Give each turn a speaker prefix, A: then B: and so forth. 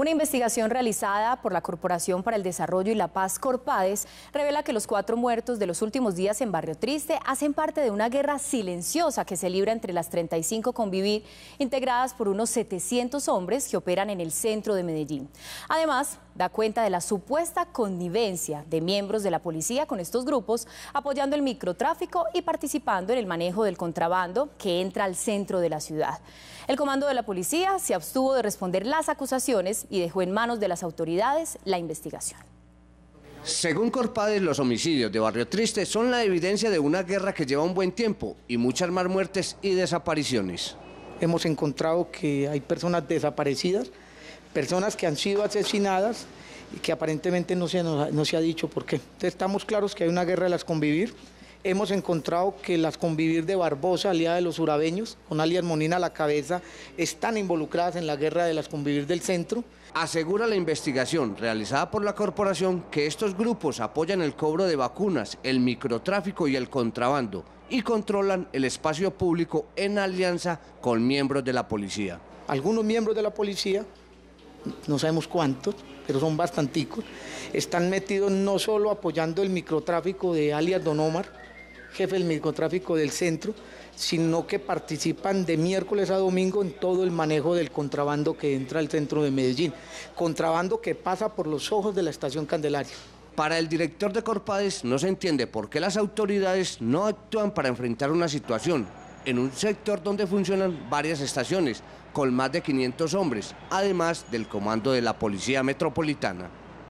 A: Una investigación realizada por la Corporación para el Desarrollo y la Paz Corpades revela que los cuatro muertos de los últimos días en Barrio Triste hacen parte de una guerra silenciosa que se libra entre las 35 convivir integradas por unos 700 hombres que operan en el centro de Medellín. Además, da cuenta de la supuesta connivencia de miembros de la policía con estos grupos, apoyando el microtráfico y participando en el manejo del contrabando que entra al centro de la ciudad. El comando de la policía se abstuvo de responder las acusaciones y dejó en manos de las autoridades la investigación.
B: Según Corpades, los homicidios de Barrio Triste son la evidencia de una guerra que lleva un buen tiempo y muchas más muertes y
C: desapariciones. Hemos encontrado que hay personas desaparecidas, personas que han sido asesinadas y que aparentemente no se, no, se ha dicho por qué. estamos claros que hay una guerra de las convivir hemos encontrado que las convivir de Barbosa, aliada de los urabeños, con alias Monina a la cabeza, están involucradas en la guerra de las convivir del centro.
B: Asegura la investigación realizada por la corporación que estos grupos apoyan el cobro de vacunas, el microtráfico y el contrabando y controlan el espacio público en
C: alianza con miembros de la policía. Algunos miembros de la policía, no sabemos cuántos, pero son bastanticos, están metidos no solo apoyando el microtráfico de alias Don Omar, jefe del microtráfico del centro, sino que participan de miércoles a domingo en todo el manejo del contrabando que entra al centro de Medellín, contrabando que pasa por los ojos de la estación Candelaria. Para el director de Corpades no se
B: entiende por qué las autoridades no actúan para enfrentar una situación en un sector donde funcionan varias estaciones con más de 500 hombres, además del comando de la Policía Metropolitana.